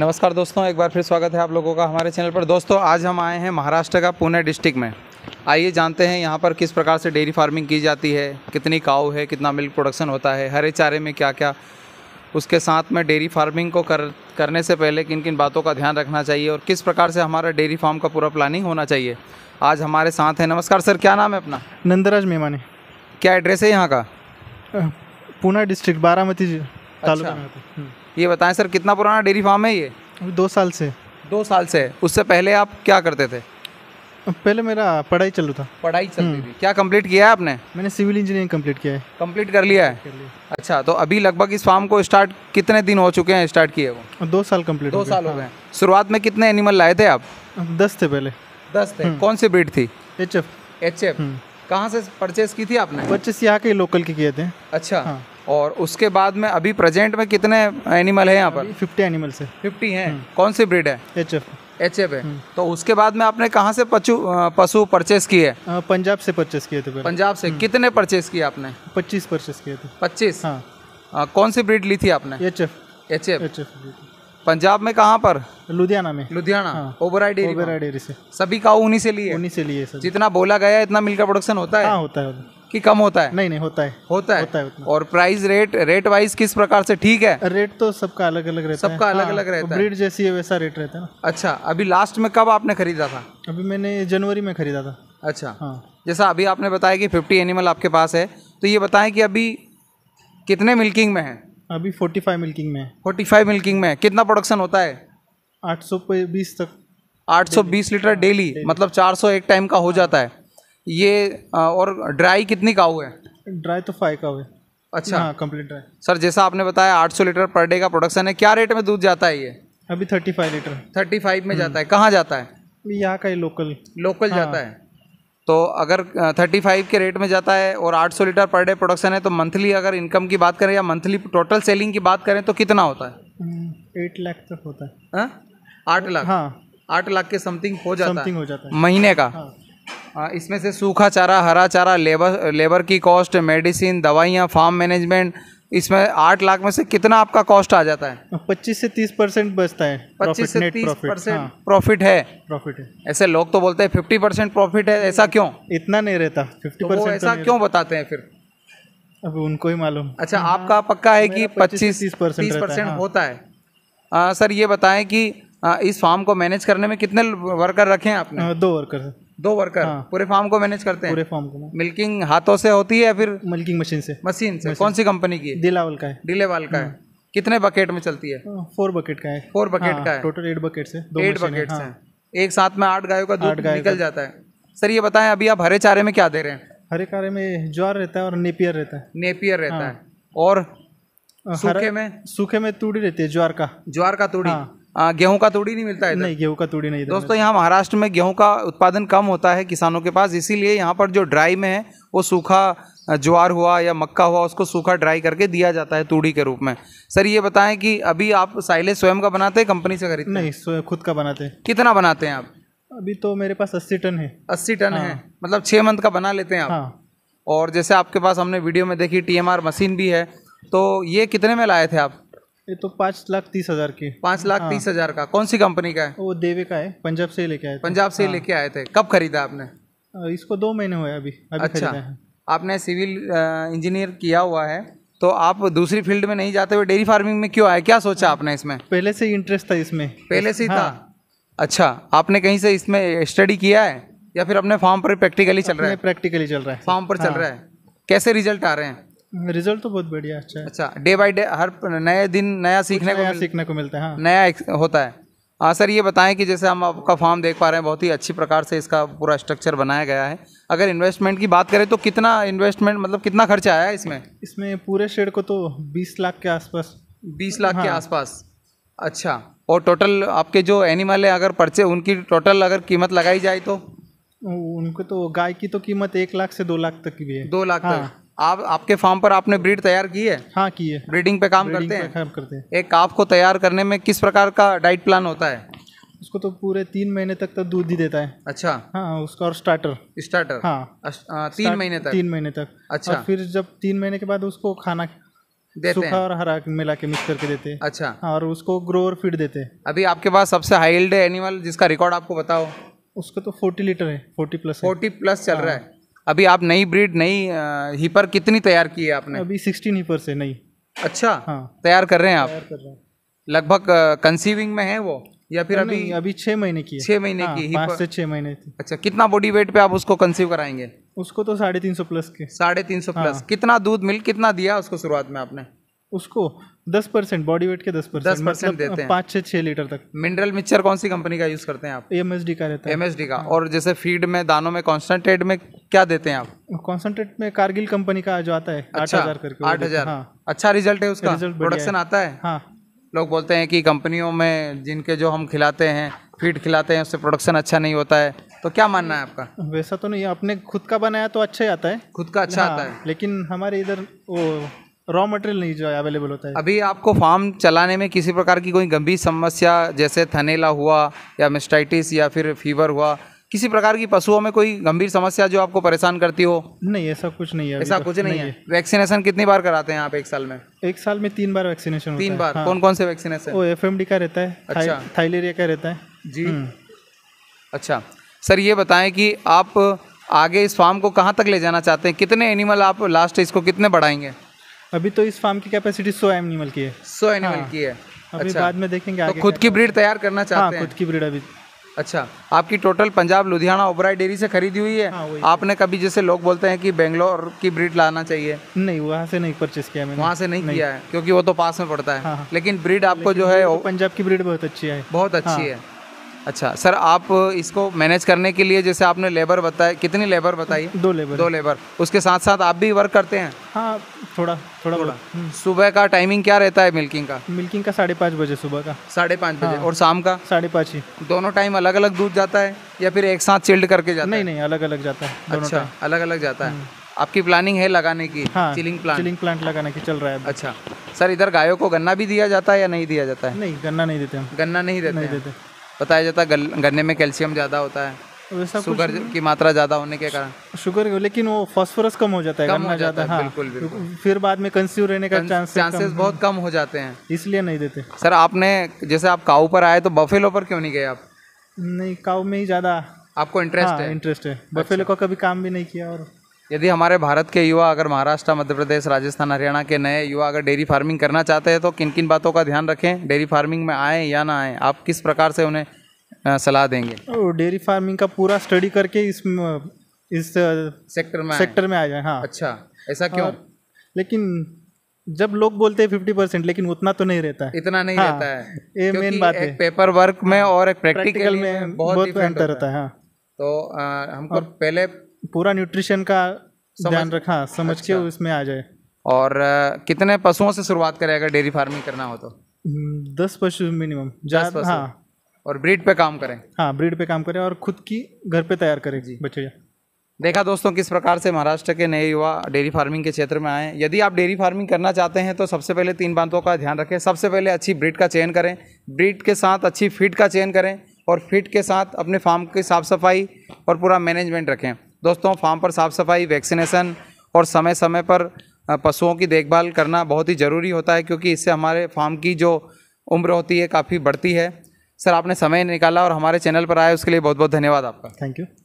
नमस्कार दोस्तों एक बार फिर स्वागत है आप लोगों का हमारे चैनल पर दोस्तों आज हम आए हैं महाराष्ट्र का पुणे डिस्ट्रिक्ट में आइए जानते हैं यहाँ पर किस प्रकार से डेयरी फार्मिंग की जाती है कितनी काऊ है कितना मिल्क प्रोडक्शन होता है हरे चारे में क्या क्या उसके साथ में डेयरी फार्मिंग को कर करने से पहले किन किन बातों का ध्यान रखना चाहिए और किस प्रकार से हमारा डेयरी फार्म का पूरा प्लानिंग होना चाहिए आज हमारे साथ हैं नमस्कार सर क्या नाम है अपना नंदराज मेहमानी क्या एड्रेस है यहाँ का पूना डिस्ट्रिक्ट बारामती अच्छा ये बताएं सर कितना पुराना डेयरी फार्म है ये दो साल से दो साल से उससे पहले आप क्या करते थे पहले मेरा पढ़ाई चल रहा था पढ़ाई चल रही हम्म। थी क्या कंप्लीट किया है आपने मैंने सिविल इंजीनियरिंग कंप्लीट किया है कंप्लीट कर लिया है कर लिया। अच्छा तो अभी लगभग इस फार्म को स्टार्ट कितने दिन हो चुके हैं स्टार्ट किए वो दो साल कंप्लीट दो साल हो हाँ। गए शुरुआत में कितने एनिमल लाए थे आप दस थे पहले दस थे हम्म। कौन सी ब्रीड थी एच एफ एच एफ कहाँ से परचेज की थी आपने परचेस यहाँ के लोकल के किए थे अच्छा हाँ। और उसके बाद में अभी प्रेजेंट में कितने एनिमल है यहाँ पर फिफ्टी एनिमल्स है फिफ्टी हैं हम्म। कौन सी ब्रीड है एच एफ एच एफ है हम्म। तो उसके बाद में आपने कहाँ से पशु पशु परचेस किए पंजाब से परचेस किए थे पंजाब से हम्म। कितने परचेस किए आपने पच्चीस परचेस किए थे पच्चीस हाँ कौन सी ब्रीड ली थी आपने H F H F H F Punjab में कहाँ पर लुधियाना में लुधियाना ओबराई डेयरी ओबराई डेयरी से सभी काऊ उन्हीं से लिए उन्हीं से लिए जितना बोला गया इतना मिलकर प्रोडक्शन होता है हाँ, होता है कि कम होता है नहीं नहीं होता है होता है होता है उतना। और प्राइस रेट रेट वाइज किस प्रकार से ठीक है रेट तो सबका अलग अलग रहता है सबका हाँ, अलग अलग रहता है ब्रीड जैसी है वैसा रेट रहता है ना अच्छा अभी लास्ट में कब आपने खरीदा था अभी मैंने जनवरी में खरीदा था अच्छा हाँ जैसा अभी आपने बताया कि फिफ्टी एनिमल आपके पास है तो ये बताएं कि अभी कितने मिल्किंग में है अभी फोर्टी फाइव मिल्किंग में फोर्टी फाइव मिल्किंग में कितना प्रोडक्शन होता है आठ सौ बीस तक आठ सौ बीस लीटर डेली हाँ, मतलब चार सौ एक टाइम का हो जाता है ये और ड्राई कितनी काऊ है ड्राई तो फाइव काऊ है अच्छा हाँ कंप्लीट ड्राई सर जैसा आपने बताया आठ सौ लीटर पर डे का प्रोडक्शन है क्या रेट में दूध जाता है ये अभी thirty five litre thirty five में हम्म। जाता है कहाँ जाता है यहाँ का ही लोकल लोकल हाँ। जाता है तो अगर थर्टी फाइव के रेट में जाता है और आठ सौ लीटर पर डे प्रोडक्शन है तो मंथली अगर इनकम की बात करें या मंथली टोटल सेलिंग की बात करें तो कितना होता है एट हम्म, लाख तक होता है हाँ? आठ लाख हाँ आठ लाख के समथिंग हो जाता है हो जाता है महीने का हाँ। इसमें से सूखा चारा हरा चारा लेबर लेबर की कॉस्ट मेडिसिन दवाइयाँ फार्म मैनेजमेंट इसमें आठ लाख में से कितना आपका कॉस्ट आ जाता है पच्चीस से तीस परसेंट बचता है पच्चीस से तीस परसेंट प्रॉफिट हाँ। है प्रॉफिट है ऐसे लोग तो बोलते हैं फिफ्टी परसेंट प्रॉफिट है ऐसा क्यों इतना नहीं रहता फिफ्टी परसेंट तो तो ऐसा क्यों बताते हैं फिर अब उनको ही मालूम अच्छा आपका पक्का है कि पच्चीस तीस परसेंट परसेंट हाँ। होता है सर ये बताएं कि इस फार्म को मैनेज करने में कितने वर्कर रखे हैं आपने हाँ, दो वर्कर दो वर्कर हाँ। पूरे फार्म को मैनेज करते हैं पूरे फार्म को मिल्किंग हाथों से होती है या फिर मिल्किंग मशीन से मशीन से कौन सी कंपनी की दिलावाल का है डिलेवाल का है हाँ। कितने बकेट में चलती है फोर हाँ, बकेट का है फोर बकेट हाँ, का है टोटल एट बकेट से एट बकेट से एक साथ में आठ गायों का दूध निकल जाता है सर ये बताएं अभी आप हरे चारे में क्या दे रहे हैं हरे चारे में ज्वार रहता है और नेपियर रहता है नेपियर रहता है और सूखे में सूखे में तूड़ी रहती है ज्वार का ज्वार का तूड़ी हाँ। गेहूं का तूड़ी नहीं मिलता है नहीं गेहूं का तूड़ी नहीं दोस्तों यहाँ महाराष्ट्र में गेहूं का उत्पादन कम होता है किसानों के पास इसीलिए यहाँ पर जो ड्राई में है वो सूखा ज्वार हुआ या मक्का हुआ उसको सूखा ड्राई करके दिया जाता है तूड़ी के रूप में सर ये बताएं कि अभी आप साइलेज स्वयं का बनाते हैं कंपनी से खरीद नहीं खुद का बनाते हैं कितना बनाते हैं आप अभी तो मेरे पास अस्सी टन है अस्सी टन है हाँ। मतलब छः मंथ का बना लेते हैं आप हाँ। और जैसे आपके पास हमने वीडियो में देखी टी मशीन भी है तो ये कितने में लाए थे आप ये तो पाँच लाख तीस हजार की पाँच लाख हाँ। तीस हजार का कौन सी कंपनी का है वो देवे का है पंजाब से लेके आए पंजाब से हाँ। लेके आए थे कब खरीदा आपने इसको दो महीने हुए अभी, अच्छा आपने सिविल इंजीनियर किया हुआ है तो आप दूसरी फील्ड में नहीं जाते हुए डेयरी फार्मिंग में क्यों आए क्या सोचा हाँ। आपने इसमें पहले से इंटरेस्ट था इसमें पहले से ही था अच्छा आपने कहीं से इसमें स्टडी किया है या फिर अपने फार्म पर प्रैक्टिकली चल रहा है प्रैक्टिकली चल रहा है फार्म पर चल रहा है कैसे रिजल्ट आ रहे हैं रिजल्ट तो बहुत बढ़िया अच्छा है अच्छा डे बाई डे हर नए दिन नया सीखने नया को सीखने को मिलता है हाँ। नया होता है हाँ सर ये बताएं कि जैसे हम आपका फॉर्म देख पा रहे हैं बहुत ही अच्छी प्रकार से इसका पूरा स्ट्रक्चर बनाया गया है अगर इन्वेस्टमेंट की बात करें तो कितना इन्वेस्टमेंट मतलब कितना खर्चा आया इसमें इसमें पूरे शेड को तो बीस लाख के आसपास बीस लाख के हाँ। आसपास अच्छा और टोटल आपके जो एनिमल है अगर पर्चे उनकी टोटल अगर कीमत लगाई जाए तो उनको तो गाय की तो कीमत एक लाख से दो लाख तक की भी है दो लाख हाँ। तक आप आपके फार्म पर आपने ब्रीड तैयार की है हाँ की है ब्रीडिंग पे काम ब्रीडिंग करते हैं काम करते हैं एक काफ को तैयार करने में किस प्रकार का डाइट प्लान होता है उसको तो पूरे तीन महीने तक तो दूध ही देता है अच्छा हाँ उसका और स्टार्टर स्टार्टर हाँ तीन महीने तक तीन महीने तक अच्छा और फिर जब तीन महीने के बाद उसको खाना सूखा और हरा मिला के मिक्स करके देते हैं अच्छा हाँ, और उसको ग्रो और फीड देते हैं अभी आपके पास सबसे हाई एल्ड एनिमल जिसका रिकॉर्ड आपको बताओ उसका तो फोर्टी लीटर है फोर्टी प्लस फोर्टी प्लस चल रहा है अभी आप नई ब्रीड नई हीपर कितनी तैयार की है आपने अभी सिक्सटीन हीपर से नई अच्छा हाँ तैयार कर रहे हैं आप लगभग कंसीविंग में है वो या फिर अभी अभी छः महीने की छः महीने हाँ, की पाँच से छः महीने की अच्छा कितना बॉडी वेट पे आप उसको कंसीव कराएंगे उसको तो साढ़े तीन सौ प्लस के साढ़े तीन सौ प्लस हाँ। कितना दूध मिल कितना दिया उसको शुरुआत में आपने उसको दस परसेंट बॉडी वेट के दस परसेंट दस परसेंट मतलब देते हैं पाँच छः छः लीटर तक मिनरल मिक्सचर कौन सी कंपनी का यूज़ करते हैं आप एम एस डी का रहता है एम एस डी का और जैसे फीड में दानों में कॉन्सेंट्रेट में क्या देते हैं आप कॉन्सेंट्रेट में कारगिल कंपनी का जो आता है आठ अच्छा, हज़ार करके आठ हज़ार हाँ। अच्छा रिजल्ट है उसका प्रोडक्शन आता है हाँ लोग बोलते हैं कि कंपनियों में जिनके जो हम खिलाते हैं फीड खिलाते हैं उससे प्रोडक्शन अच्छा नहीं होता है तो क्या मानना है आपका वैसा तो नहीं अपने खुद का बनाया तो अच्छा ही आता है खुद का अच्छा हाँ, आता है लेकिन हमारे इधर वो रॉ मटेरियल नहीं जो अवेलेबल होता है अभी आपको फार्म चलाने में किसी प्रकार की कोई गंभीर समस्या जैसे थनेला हुआ या मिस्टाइटिस या फिर फीवर हुआ किसी प्रकार की पशुओं में कोई गंभीर समस्या जो आपको परेशान करती हो नहीं ऐसा कुछ नहीं है ऐसा तो। कुछ नहीं, नहीं है, वैक्सीनेशन कितनी बार कराते हैं आप एक साल में एक साल में तीन बार वैक्सीनेशन तीन बार हाँ। कौन कौन से वैक्सीनेशन वो एफ का रहता है अच्छा थाइलेरिया का रहता है जी हम्म। अच्छा सर ये बताएं कि आप आगे इस फार्म को कहाँ तक ले जाना चाहते हैं कितने एनिमल आप लास्ट इसको कितने बढ़ाएंगे अभी तो इस फार्म की कैपेसिटी सौ एनिमल की है सो एनिमल हाँ, की है अभी अच्छा, बाद में देखेंगे तो आगे तो खुद की ब्रीड तैयार करना हाँ, चाहते हाँ, हैं खुद की ब्रीड अभी अच्छा आपकी टोटल पंजाब लुधियाना ओबराय डेयरी से खरीदी हुई है हाँ, आपने कभी जैसे लोग बोलते हैं कि बेंगलोर की ब्रीड लाना चाहिए नहीं वहाँ से नहीं परचेस किया मैंने वहाँ से नहीं, नहीं किया है क्योंकि वो तो पास में पड़ता है हाँ, हाँ। लेकिन ब्रीड आपको लेकिन जो है पंजाब की ब्रीड बहुत अच्छी है बहुत अच्छी हाँ। है अच्छा सर आप इसको मैनेज करने के लिए जैसे आपने लेबर बताया कितनी लेबर बताई दो लेबर दो लेबर उसके साथ साथ आप भी वर्क करते हैं हाँ थोड़ा थोड़ा थोड़ा हम्म। सुबह का टाइमिंग क्या रहता है मिल्किंग का मिल्किंग का साढ़े पाँच बजे सुबह का साढ़े पाँच बजे हाँ। और शाम का साढ़े पाँच ही दोनों टाइम अलग अलग दूध जाता है या फिर एक साथ चिल्ड करके जाता नहीं नहीं अलग अलग जाता है अच्छा अलग अलग जाता है हम्म। आपकी प्लानिंग है लगाने की हाँ, चिलिंग प्लांट चिलिंग प्लांट लगाने की चल रहा है अच्छा सर इधर गायों को गन्ना भी दिया जाता है या नहीं दिया जाता है नहीं गन्ना नहीं देते हम गन्ना नहीं देते नहीं देते बताया जाता है गन्ने में कैल्शियम ज़्यादा होता है शुगर की मात्रा ज्यादा होने के कारण शुगर लेकिन वो फास्फोरस कम हो जाता है कम हो जाता है हाँ। बिल्कुल, बिल्कुल फिर बाद में कंस्यूम रहने का चांसेस बहुत कम हो जाते हैं इसलिए नहीं देते सर आपने जैसे आप काउ पर आए तो बफेलो पर क्यों नहीं गए आप नहीं काउ में ही ज्यादा आपको इंटरेस्ट हाँ, है इंटरेस्ट है अच्छा। बफेलो का कभी काम भी नहीं किया और यदि हमारे भारत के युवा अगर महाराष्ट्र मध्य प्रदेश राजस्थान हरियाणा के नए युवा अगर डेयरी फार्मिंग करना चाहते हैं तो किन किन बातों का ध्यान रखें डेयरी फार्मिंग में आएँ या ना आएँ आप किस प्रकार से उन्हें सलाह देंगे डेयरी फार्मिंग का पूरा स्टडी करके इस इस सेक्टर में सेक्टर में आ जाए हाँ अच्छा ऐसा क्यों लेकिन जब लोग बोलते हैं फिफ्टी परसेंट लेकिन उतना तो नहीं रहता है इतना नहीं हाँ, रहता है ये मेन बात है पेपर वर्क में हाँ, और एक प्रैक्टिकल में बहुत, बहुत अंतर रहता है हाँ। तो आ, हमको पहले पूरा न्यूट्रिशन का ध्यान रखा समझ अच्छा। के उसमें आ जाए और कितने पशुओं से शुरुआत करें अगर डेयरी फार्मिंग करना हो तो हम्म, दस पशु मिनिमम दस पशु हाँ और ब्रीड पे काम करें हाँ ब्रीड पे काम करें और खुद की घर पे तैयार करें जी बच्चे देखा दोस्तों किस प्रकार से महाराष्ट्र के नए युवा डेयरी फार्मिंग के क्षेत्र में आए यदि आप डेयरी फार्मिंग करना चाहते हैं तो सबसे पहले तीन बातों का ध्यान रखें सबसे पहले अच्छी ब्रीड का चयन करें ब्रीड के साथ अच्छी फीड का चयन करें और फीड के साथ अपने फार्म की साफ़ सफाई और पूरा मैनेजमेंट रखें दोस्तों फार्म पर साफ़ सफाई वैक्सीनेशन और समय समय पर पशुओं की देखभाल करना बहुत ही ज़रूरी होता है क्योंकि इससे हमारे फार्म की जो उम्र होती है काफ़ी बढ़ती है सर आपने समय निकाला और हमारे चैनल पर आए उसके लिए बहुत बहुत धन्यवाद आपका थैंक यू